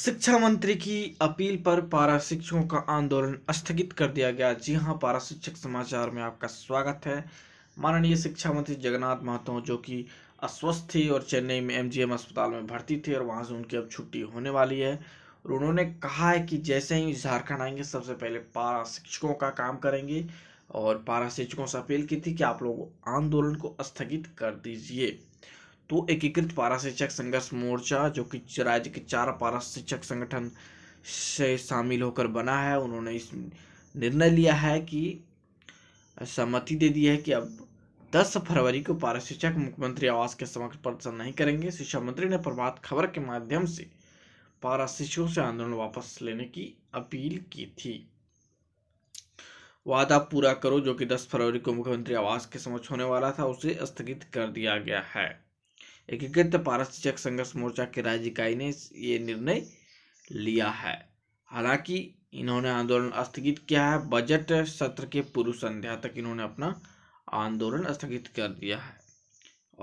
शिक्षा मंत्री की अपील पर पारा शिक्षकों का आंदोलन स्थगित कर दिया गया जी हां पारा शिक्षक समाचार में आपका स्वागत है माननीय शिक्षा मंत्री जगन्नाथ महतो जो कि अस्वस्थ थे और चेन्नई में एमजीएम अस्पताल में भर्ती थे और वहां से उनकी अब छुट्टी होने वाली है और उन्होंने कहा है कि जैसे ही झारखंड आएंगे सबसे पहले पारा शिक्षकों का काम करेंगे और पारा शिक्षकों से अपील की थी कि आप लोग आंदोलन को स्थगित कर दीजिए तो एकीकृत पारा शिक्षक संघर्ष मोर्चा जो कि राज्य के चार पारा शिक्षक संगठन से शामिल होकर बना है उन्होंने इस निर्णय लिया है कि सहमति दे दी है कि अब 10 फरवरी को पारा शिक्षक मुख्यमंत्री आवास के समक्ष प्रदर्शन नहीं करेंगे शिक्षा मंत्री ने प्रभात खबर के माध्यम से पारा शिक्षकों से आंदोलन वापस लेने की अपील की थी वादा पूरा करो जो कि 10 फरवरी को मुख्यमंत्री आवास के समक्ष होने वाला था उसे स्थगित कर दिया गया है एकीकृत पारस शिक्षक संघर्ष मोर्चा के राज्य इकाई ने ये निर्णय लिया है हालांकि इन्होंने आंदोलन स्थगित किया है बजट सत्र के पूर्व संध्या तक इन्होंने अपना आंदोलन स्थगित कर दिया है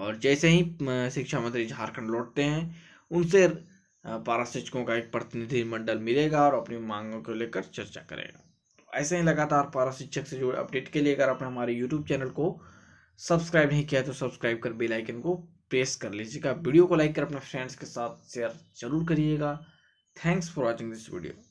और जैसे ही शिक्षा मंत्री झारखंड लौटते हैं उनसे पारा शिक्षकों का एक प्रतिनिधिमंडल मिलेगा और अपनी मांगों को लेकर चर्चा करेगा तो ऐसे ही लगातार पारा शिक्षक से जुड़े अपडेट के लिए अगर आपने हमारे यूट्यूब चैनल को सब्सक्राइब नहीं किया तो सब्सक्राइब कर बेलाइकन को प्रेस कर लीजिएगा वीडियो को लाइक कर अपने फ्रेंड्स के साथ शेयर जरूर करिएगा thanks for watching this video